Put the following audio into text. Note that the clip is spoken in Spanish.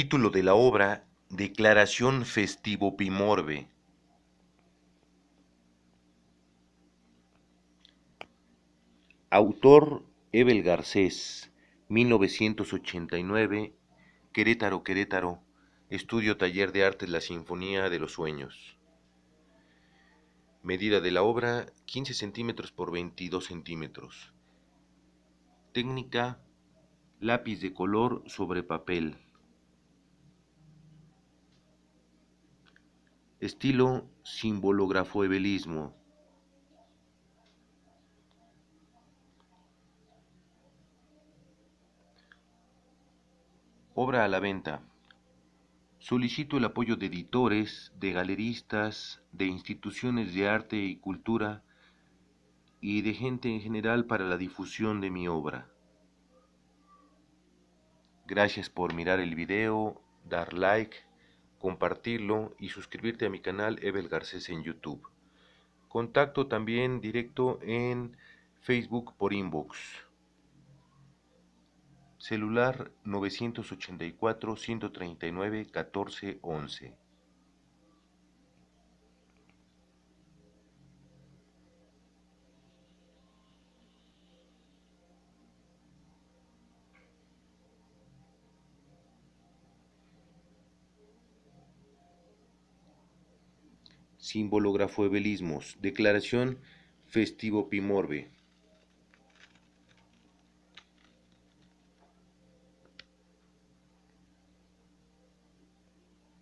Título de la obra, Declaración Festivo Pimorbe. Autor Ebel Garcés, 1989, Querétaro, Querétaro, Estudio Taller de Artes La Sinfonía de los Sueños. Medida de la obra, 15 centímetros por 22 centímetros. Técnica, lápiz de color sobre papel. Estilo simbolografo Obra a la venta. Solicito el apoyo de editores, de galeristas, de instituciones de arte y cultura y de gente en general para la difusión de mi obra. Gracias por mirar el video, dar like compartirlo y suscribirte a mi canal Evel Garcés en YouTube. Contacto también directo en Facebook por inbox. Celular 984 139 14 11. Símbolografo Ebelismos. Declaración Festivo Pimorbe.